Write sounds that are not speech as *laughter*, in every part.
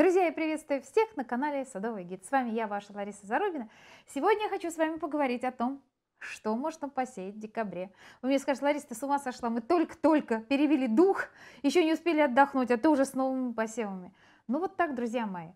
Друзья, я приветствую всех на канале Садовый гид. С вами я, ваша Лариса Зарубина. Сегодня я хочу с вами поговорить о том, что можно посеять в декабре. Вы мне скажете, Лариса, ты с ума сошла, мы только-только перевели дух, еще не успели отдохнуть, а ты уже с новыми посевами. Ну вот так, друзья мои.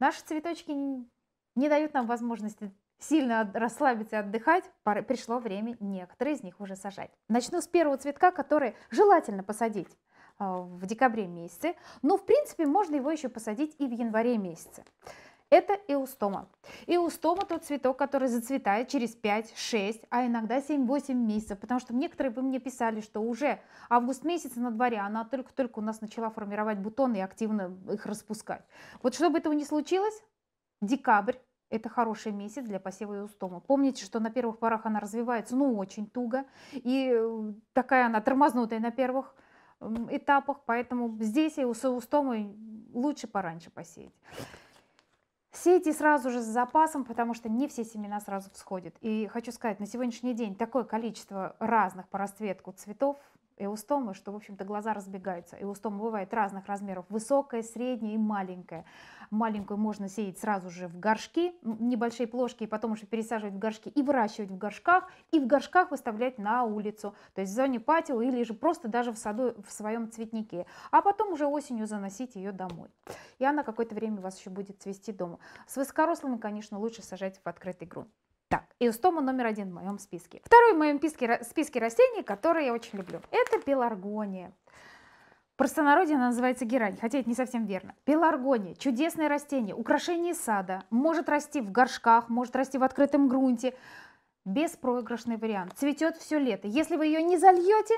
Наши цветочки не дают нам возможности сильно расслабиться и отдыхать, пришло время некоторые из них уже сажать. Начну с первого цветка, который желательно посадить. А, в декабре месяце, но ну, в принципе можно его еще посадить и в январе месяце. Это эустома. Эустома тот цветок, который зацветает через 5, 6, а иногда 7-8 месяцев, потому что некоторые вы мне писали, что уже август месяца на дворе, она только-только у нас начала формировать бутоны и активно их распускать. Вот чтобы этого не случилось, декабрь это хороший месяц для посева эустома. Помните, что на первых порах она развивается, ну, очень туго. И э, такая она тормознутая на первых этапах, поэтому здесь и у соустомы лучше пораньше посеять. Сейте сразу же с запасом, потому что не все семена сразу всходят. И хочу сказать, на сегодняшний день такое количество разных по расцветку цветов эустомы, что, в общем-то, глаза разбегаются. Эустома бывает разных размеров, высокая, средняя и маленькая. Маленькую можно сеять сразу же в горшки, небольшие плошки, и потом уже пересаживать в горшки и выращивать в горшках, и в горшках выставлять на улицу, то есть в зоне патио или же просто даже в саду в своем цветнике. А потом уже осенью заносить ее домой. И она какое-то время у вас еще будет цвести дома. С высокорослыми, конечно, лучше сажать в открытый грунт. Так, иостома номер один в моем списке. Второй в моем списке, списке растений, которые я очень люблю, это пеларгония. В простонародье она называется герань, хотя это не совсем верно. Пеларгония – чудесное растение, украшение сада, может расти в горшках, может расти в открытом грунте. Беспроигрышный вариант. Цветет все лето. Если вы ее не зальете,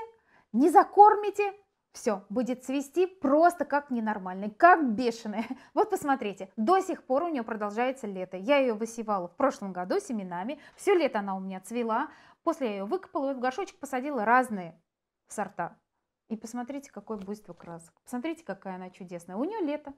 не закормите, все, будет цвести просто как ненормальный, как бешеная. *laughs* Вот посмотрите, до сих пор у нее продолжается лето. Я ее высевала в прошлом году семенами, все лето она у меня цвела. После я ее выкопала и в горшочек посадила разные сорта. И посмотрите, какое буйство красок. Посмотрите, какая она чудесная. У нее лето.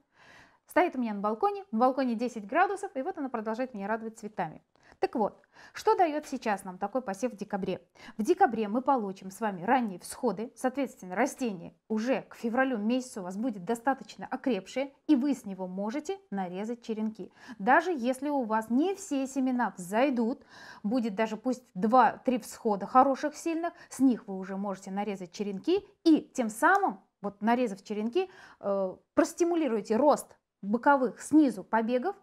Стоит у меня на балконе, на балконе 10 градусов, и вот она продолжает меня радовать цветами. Так вот, что дает сейчас нам такой посев в декабре? В декабре мы получим с вами ранние всходы, соответственно, растение уже к февралю месяцу у вас будет достаточно окрепшее, и вы с него можете нарезать черенки. Даже если у вас не все семена взойдут, будет даже пусть 2-3 всхода хороших, сильных, с них вы уже можете нарезать черенки, и тем самым, вот нарезав черенки, э, простимулируете рост боковых снизу побегов,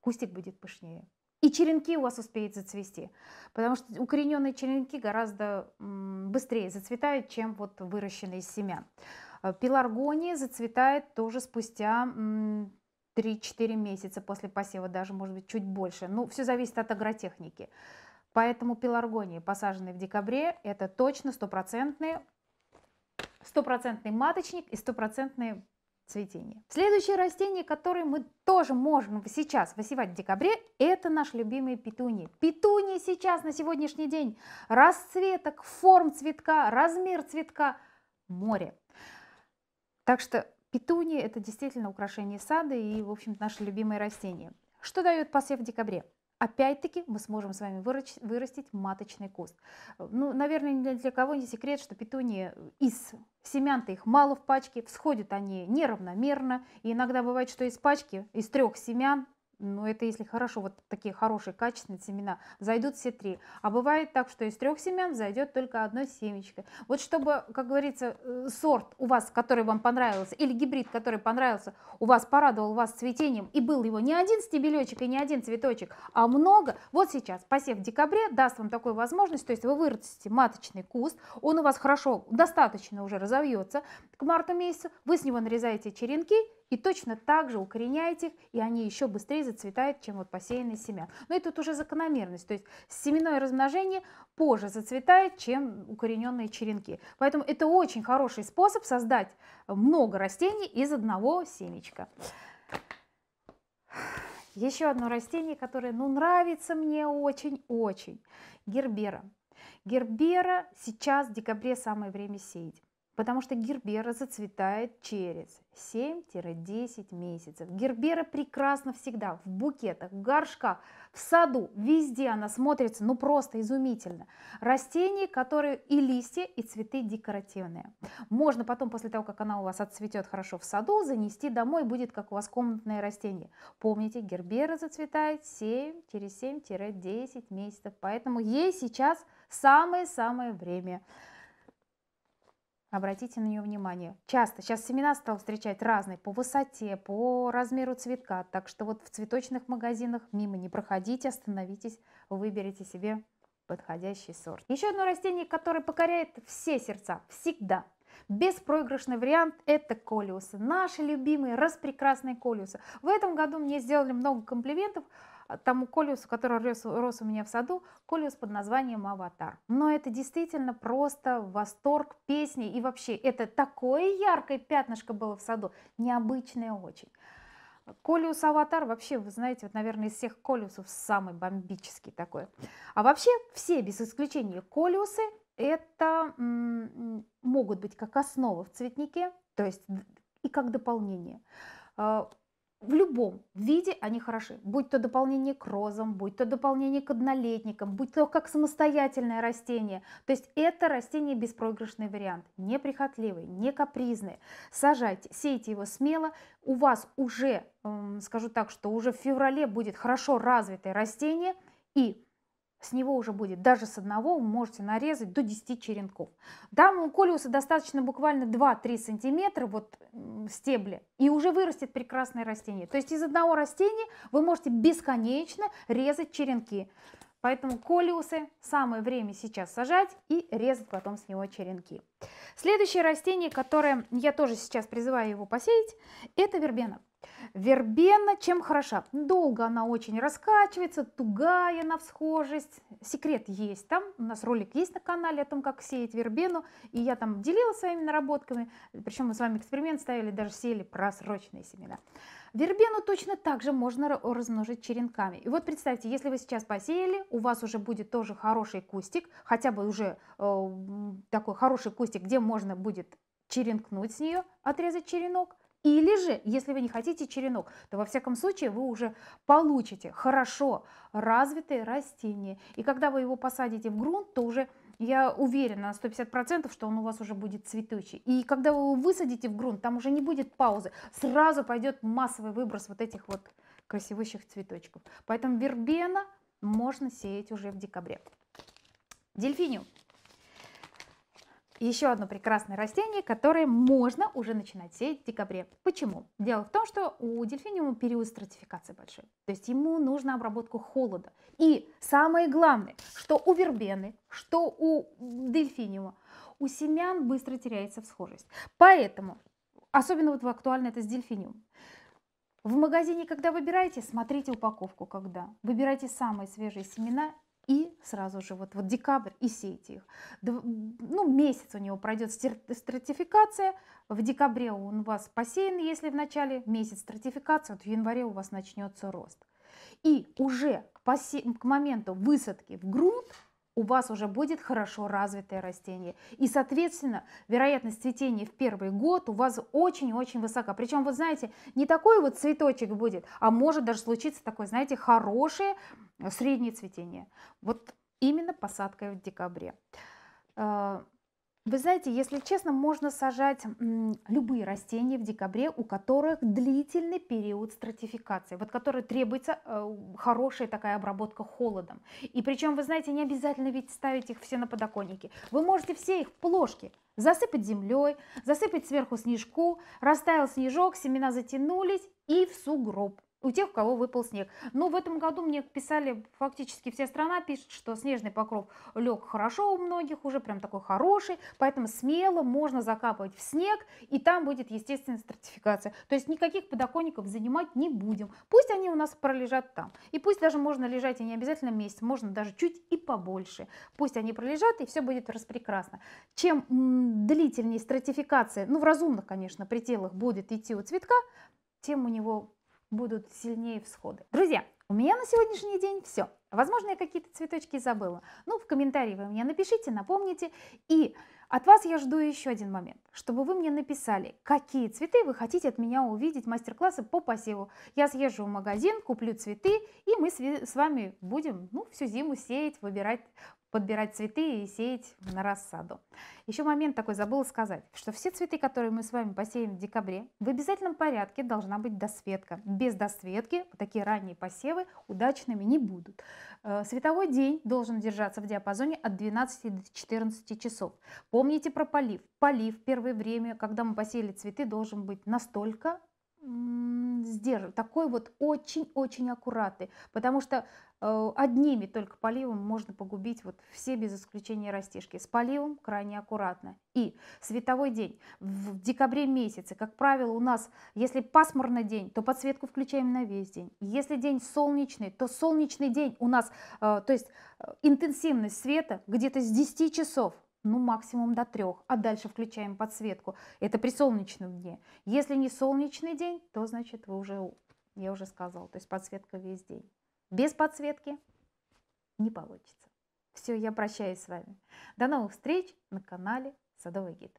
кустик будет пышнее. И черенки у вас успеют зацвести, потому что укорененные черенки гораздо быстрее зацветают, чем вот выращенные из семян. Э, пеларгония зацветает тоже спустя 3-4 месяца после посева, даже может быть чуть больше. Но ну, все зависит от агротехники. Поэтому пеларгонии, посаженные в декабре, это точно стопроцентный стопроцентный маточник и стопроцентный цветения. Следующее растение, которое мы тоже можем сейчас высевать в декабре, это наш любимый петуни. Петуни сейчас на сегодняшний день расцветок, форм цветка, размер цветка море. Так что петуни это действительно украшение сада и, в общем, наше любимое растение. Что дает посев в декабре? Опять-таки мы сможем с вами вырастить маточный куст. Ну, наверное, ни для кого не секрет, что петунии из семян-то их мало в пачке, всходят они неравномерно, и иногда бывает, что из пачки, из трех семян ну, это если хорошо, вот такие хорошие, качественные семена, зайдут все три. А бывает так, что из трех семян зайдет только одно семечко. Вот чтобы, как говорится, э, сорт у вас, который вам понравился, или гибрид, который понравился, у вас порадовал вас цветением, и был его не один стебелечек и не один цветочек, а много, вот сейчас посев в декабре даст вам такую возможность, то есть вы вырастите маточный куст, он у вас хорошо, достаточно уже разовьется к марту месяцу, вы с него нарезаете черенки и точно так же укореняете их, и они еще быстрее зацветают, чем вот посеянные семян. Но это тут уже закономерность, то есть семенное размножение позже зацветает, чем укорененные черенки. Поэтому это очень хороший способ создать много растений из одного семечка. Еще одно растение, которое ну, нравится мне очень-очень. Гербера. Гербера сейчас в декабре самое время сеять. Потому что гербера зацветает через 7-10 месяцев. Гербера прекрасно всегда в букетах, в горшках, в саду, везде она смотрится, ну просто изумительно. Растения, которые и листья, и цветы декоративные. Можно потом, после того, как она у вас отцветет хорошо в саду, занести домой, будет как у вас комнатное растение. Помните, гербера зацветает 7, через 7-10 месяцев, поэтому ей сейчас самое-самое время. Обратите на нее внимание. Часто сейчас семена стал встречать разные по высоте, по размеру цветка. Так что вот в цветочных магазинах мимо не проходите, остановитесь, выберите себе подходящий сорт. Еще одно растение, которое покоряет все сердца, всегда, Беспроигрышный вариант – это колиусы. Наши любимые, распрекрасные колиусы. В этом году мне сделали много комплиментов а, тому колиусу, который рос, рос у меня в саду, колиус под названием «Аватар». Но это действительно просто восторг песни. И вообще, это такое яркое пятнышко было в саду, необычное очень. Колиус Аватар вообще, вы знаете, вот, наверное, из всех колиусов самый бомбический такой. А вообще все, без исключения, колиусы это могут быть как основа в цветнике, то есть и как дополнение. Э, в любом виде они хороши, будь то дополнение к розам, будь то дополнение к однолетникам, будь то как самостоятельное растение. То есть это растение беспроигрышный вариант, неприхотливый, не капризный. Сажайте, сейте его смело, у вас уже, эм, скажу так, что уже в феврале будет хорошо развитое растение, и с него уже будет, даже с одного вы можете нарезать до 10 черенков. Данному колиуса достаточно буквально 2-3 сантиметра вот стебли, и уже вырастет прекрасное растение. То есть из одного растения вы можете бесконечно резать черенки. Поэтому колиусы самое время сейчас сажать и резать потом с него черенки. Следующее растение, которое я тоже сейчас призываю его посеять, это вербена. Вербена чем хороша? Долго она очень раскачивается, тугая на всхожесть. Секрет есть там, у нас ролик есть на канале о том, как сеять вербену, и я там делилась своими наработками, причем мы с вами эксперимент ставили, даже сеяли просроченные семена. Вербену точно так же можно размножить черенками. И вот представьте, если вы сейчас посеяли, у вас уже будет тоже хороший кустик, хотя бы уже э, такой хороший кустик, где можно будет черенкнуть с нее, отрезать черенок, или же, если вы не хотите черенок, то во всяком случае вы уже получите хорошо развитые растения. И когда вы его посадите в грунт, то уже я уверена на 150%, что он у вас уже будет цветущий. И когда вы его высадите в грунт, там уже не будет паузы. Сразу пойдет массовый выброс вот этих вот красивых цветочков. Поэтому вербена можно сеять уже в декабре. Дельфиниум еще одно прекрасное растение, которое можно уже начинать сеять в декабре. Почему? Дело в том, что у дельфиниума период стратификации большой. То есть ему нужна обработка холода. И самое главное, что у вербены, что у дельфиниума, у семян быстро теряется всхожесть. Поэтому, особенно вот актуально это с дельфиниумом, в магазине, когда выбираете, смотрите упаковку, когда. Выбирайте самые свежие семена и сразу же вот, вот декабрь и сейте их. ну, месяц у него пройдет стратификация, в декабре он у вас посеян, если в начале месяц стратификация вот в январе у вас начнется рост. И уже к, посе... к моменту высадки в грунт у вас уже будет хорошо развитое растение. И, соответственно, вероятность цветения в первый год у вас очень-очень высока. Причем, вы знаете, не такой вот цветочек будет, а может даже случиться такое, знаете, хорошее э, среднее цветение. Вот именно посадкой в декабре. Э, вы знаете, если честно, можно сажать любые растения в декабре, у которых длительный период стратификации, вот который требуется э, хорошая такая обработка холодом. И причем, вы знаете, не обязательно ведь ставить их все на подоконнике. Вы можете все их в плошке засыпать землей, засыпать сверху снежку, растаял снежок, семена затянулись и в сугроб у тех, у кого выпал снег. Но ну, в этом году мне писали, фактически вся страна пишет, что снежный покров лег хорошо у многих, уже прям такой хороший, поэтому смело можно закапывать в снег, и там будет естественная стратификация. То есть никаких подоконников занимать не будем. Пусть они у нас пролежат там. И пусть даже можно лежать и не обязательно месяц, можно даже чуть и побольше. Пусть они пролежат, и все будет распрекрасно. Чем длительнее стратификация, ну в разумных, конечно, пределах будет идти у цветка, тем у него будут сильнее всходы. Друзья, у меня на сегодняшний день все. Возможно, я какие-то цветочки забыла. Ну, в комментарии вы мне напишите, напомните. И от вас я жду еще один момент, чтобы вы мне написали, какие цветы вы хотите от меня увидеть мастер-классы по посеву. Я съезжу в магазин, куплю цветы, и мы с вами будем ну, всю зиму сеять, выбирать подбирать цветы и сеять на рассаду. Еще момент такой забыла сказать, что все цветы, которые мы с вами посеем в декабре, в обязательном порядке должна быть досветка. Без досветки такие ранние посевы удачными не будут. Э, световой день должен держаться в диапазоне от 12 до 14 часов. Помните про полив. Полив в первое время, когда мы посеяли цветы, должен быть настолько сдерживать, такой вот очень-очень аккуратный, потому что э, одними только поливом можно погубить вот все без исключения растишки. С поливом крайне аккуратно. И световой день. В декабре месяце, как правило, у нас, если пасмурный день, то подсветку включаем на весь день. Если день солнечный, то солнечный день у нас, э, то есть э, интенсивность света где-то с 10 часов ну максимум до трех, а дальше включаем подсветку. Это при солнечном дне. Если не солнечный день, то значит вы уже, я уже сказала, то есть подсветка весь день. Без подсветки не получится. Все, я прощаюсь с вами. До новых встреч на канале Садовый гид.